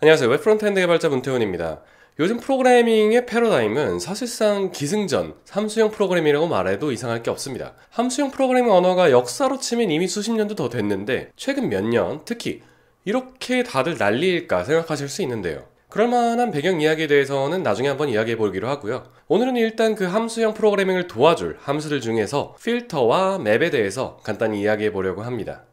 안녕하세요. 웹프론트엔드 개발자 문태훈입니다. 요즘 프로그래밍의 패러다임은 사실상 기승전, 함수형 프로그램이라고 말해도 이상할 게 없습니다. 함수형 프로그래밍 언어가 역사로 치면 이미 수십 년도 더 됐는데 최근 몇 년, 특히 이렇게 다들 난리일까 생각하실 수 있는데요. 그럴만한 배경 이야기에 대해서는 나중에 한번 이야기해 보기로 하고요. 오늘은 일단 그 함수형 프로그래밍을 도와줄 함수들 중에서 필터와 맵에 대해서 간단히 이야기해 보려고 합니다.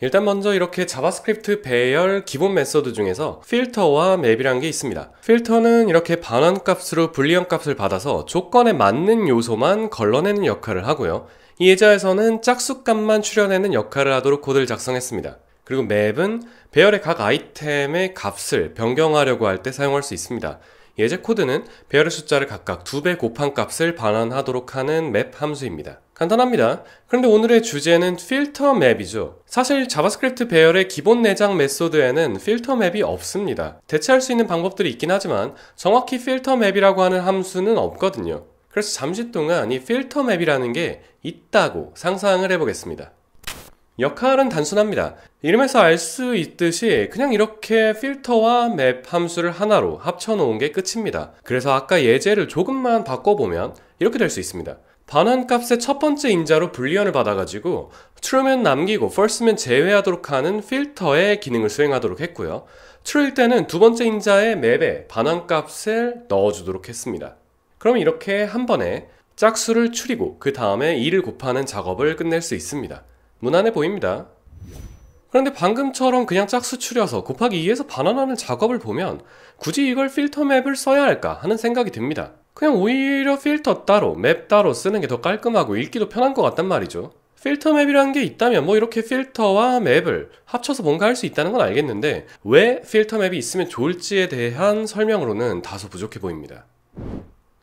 일단 먼저 이렇게 자바스크립트 배열 기본 메서드 중에서 필터와 맵이란 게 있습니다. 필터는 이렇게 반환 값으로 불리언 값을 받아서 조건에 맞는 요소만 걸러내는 역할을 하고요. 이예자에서는 짝수값만 출려하는 역할을 하도록 코드를 작성했습니다. 그리고 맵은 배열의 각 아이템의 값을 변경하려고 할 때 사용할 수 있습니다. 예제 코드는 배열의 숫자를 각각 두 배 곱한 값을 반환하도록 하는 맵 함수입니다. 간단합니다. 그런데 오늘의 주제는 필터 맵이죠. 사실 자바스크립트 배열의 기본 내장 메소드에는 필터 맵이 없습니다. 대체할 수 있는 방법들이 있긴 하지만 정확히 필터 맵이라고 하는 함수는 없거든요. 그래서 잠시 동안 이 필터 맵이라는 게 있다고 상상을 해보겠습니다. 역할은 단순합니다. 이름에서 알 수 있듯이 그냥 이렇게 필터와 맵 함수를 하나로 합쳐놓은 게 끝입니다. 그래서 아까 예제를 조금만 바꿔보면 이렇게 될 수 있습니다. 반환값의 첫 번째 인자로 불리언을 받아가지고 true면 남기고 false면 제외하도록 하는 필터의 기능을 수행하도록 했고요. true일 때는 두 번째 인자의 맵에 반환값을 넣어주도록 했습니다. 그럼 이렇게 한 번에 짝수를 추리고 그 다음에 2를 곱하는 작업을 끝낼 수 있습니다. 무난해 보입니다. 그런데 방금처럼 그냥 짝수 추려서 곱하기 2에서 반환하는 작업을 보면 굳이 이걸 필터 맵을 써야 할까 하는 생각이 듭니다. 그냥 오히려 필터 따로, 맵 따로 쓰는 게 더 깔끔하고 읽기도 편한 것 같단 말이죠. 필터 맵이라는 게 있다면 뭐 이렇게 필터와 맵을 합쳐서 뭔가 할 수 있다는 건 알겠는데 왜 필터 맵이 있으면 좋을지에 대한 설명으로는 다소 부족해 보입니다.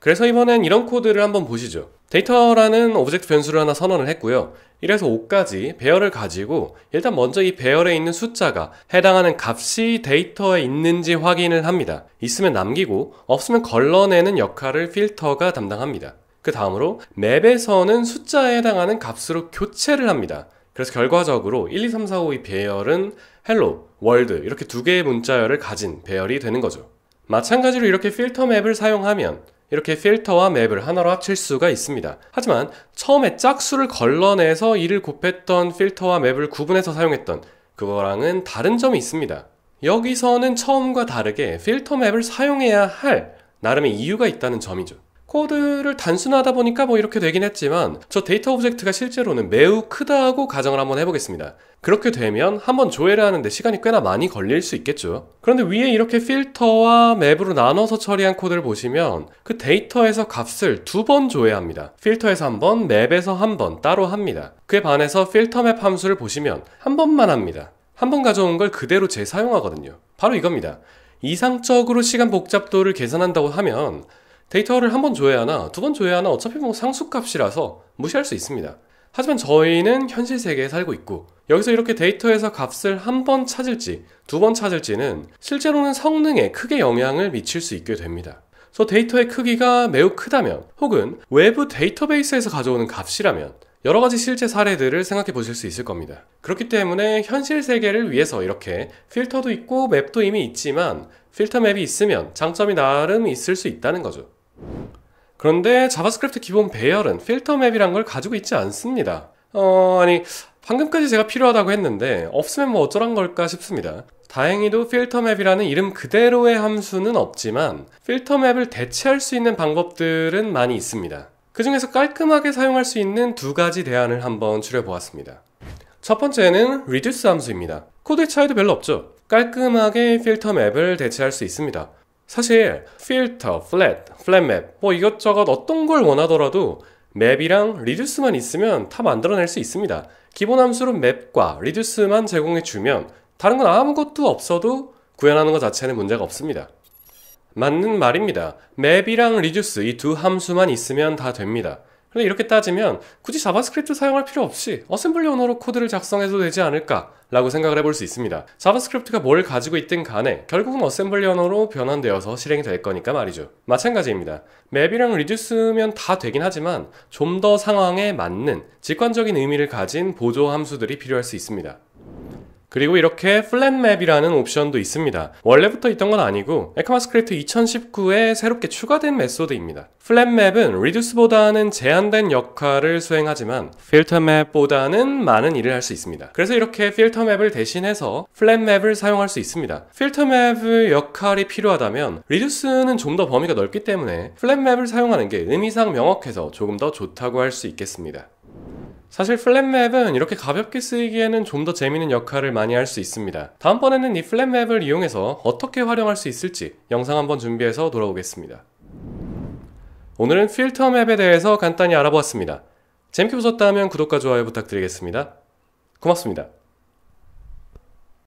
그래서 이번엔 이런 코드를 한번 보시죠. 데이터라는 오브젝트 변수를 하나 선언을 했고요. 1에서 5까지 배열을 가지고 일단 먼저 이 배열에 있는 숫자가 해당하는 값이 데이터에 있는지 확인을 합니다. 있으면 남기고 없으면 걸러내는 역할을 필터가 담당합니다. 그 다음으로 맵에서는 숫자에 해당하는 값으로 교체를 합니다. 그래서 결과적으로 1, 2, 3, 4, 5의 배열은 헬로, 월드 이렇게 두 개의 문자열을 가진 배열이 되는 거죠. 마찬가지로 이렇게 필터 맵을 사용하면 이렇게 필터와 맵을 하나로 합칠 수가 있습니다. 하지만 처음에 짝수를 걸러내서 이를 곱했던 필터와 맵을 구분해서 사용했던 그거랑은 다른 점이 있습니다. 여기서는 처음과 다르게 필터 맵을 사용해야 할 나름의 이유가 있다는 점이죠. 코드를 단순하다 보니까 뭐 이렇게 되긴 했지만 저 데이터 오브젝트가 실제로는 매우 크다고 가정을 한번 해보겠습니다. 그렇게 되면 한번 조회를 하는데 시간이 꽤나 많이 걸릴 수 있겠죠. 그런데 위에 이렇게 필터와 맵으로 나눠서 처리한 코드를 보시면 그 데이터에서 값을 두 번 조회합니다. 필터에서 한 번, 맵에서 한번 따로 합니다. 그에 반해서 필터 맵 함수를 보시면 한 번만 합니다. 한번 가져온 걸 그대로 재사용하거든요. 바로 이겁니다. 이상적으로 시간 복잡도를 계산한다고 하면 데이터를 한 번 조회하나 두 번 조회하나 어차피 뭐 상수값이라서 무시할 수 있습니다. 하지만 저희는 현실 세계에 살고 있고 여기서 이렇게 데이터에서 값을 한 번 찾을지 두 번 찾을지는 실제로는 성능에 크게 영향을 미칠 수 있게 됩니다. 그래서 데이터의 크기가 매우 크다면 혹은 외부 데이터베이스에서 가져오는 값이라면 여러 가지 실제 사례들을 생각해 보실 수 있을 겁니다. 그렇기 때문에 현실 세계를 위해서 이렇게 필터도 있고 맵도 이미 있지만 필터 맵이 있으면 장점이 나름 있을 수 있다는 거죠. 그런데 자바스크립트 기본 배열은 필터 맵이란 걸 가지고 있지 않습니다. 어, 아니, 방금까지 제가 필요하다고 했는데 없으면 뭐 어쩌란 걸까 싶습니다. 다행히도 필터맵이라는 이름 그대로의 함수는 없지만 필터맵을 대체할 수 있는 방법들은 많이 있습니다. 그 중에서 깔끔하게 사용할 수 있는 두 가지 대안을 한번 추려보았습니다. 첫 번째는 reduce 함수입니다. 코드의 차이도 별로 없죠. 깔끔하게 필터맵을 대체할 수 있습니다. 사실 필터, 플랫, 플랫맵 뭐 이것저것 어떤 걸 원하더라도 맵이랑 리듀스만 있으면 다 만들어낼 수 있습니다. 기본 함수는 맵과 리듀스만 제공해주면 다른 건 아무것도 없어도 구현하는 것 자체는 문제가 없습니다. 맞는 말입니다. 맵이랑 리듀스 이 두 함수만 있으면 다 됩니다. 근데 이렇게 따지면 굳이 자바스크립트 사용할 필요 없이 어셈블리 언어로 코드를 작성해도 되지 않을까 라고 생각을 해볼 수 있습니다. 자바스크립트가 뭘 가지고 있든 간에 결국은 어셈블리 언어로 변환되어서 실행이 될 거니까 말이죠. 마찬가지입니다. 맵이랑 리듀스면 다 되긴 하지만 좀 더 상황에 맞는 직관적인 의미를 가진 보조 함수들이 필요할 수 있습니다. 그리고 이렇게 플랫맵이라는 옵션도 있습니다. 원래부터 있던 건 아니고 에크마스크립트 2019에 새롭게 추가된 메소드입니다. 플랫맵은 리듀스보다는 제한된 역할을 수행하지만 필터맵보다는 많은 일을 할 수 있습니다. 그래서 이렇게 필터맵을 대신해서 플랫맵을 사용할 수 있습니다. 필터맵의 역할이 필요하다면 리듀스는 좀 더 범위가 넓기 때문에 플랫맵을 사용하는 게 의미상 명확해서 조금 더 좋다고 할 수 있겠습니다. 사실 플랫맵은 이렇게 가볍게 쓰이기에는 좀 더 재미있는 역할을 많이 할 수 있습니다. 다음번에는 이 플랫맵을 이용해서 어떻게 활용할 수 있을지 영상 한번 준비해서 돌아오겠습니다. 오늘은 필터 맵에 대해서 간단히 알아보았습니다. 재밌게 보셨다면 구독과 좋아요 부탁드리겠습니다. 고맙습니다.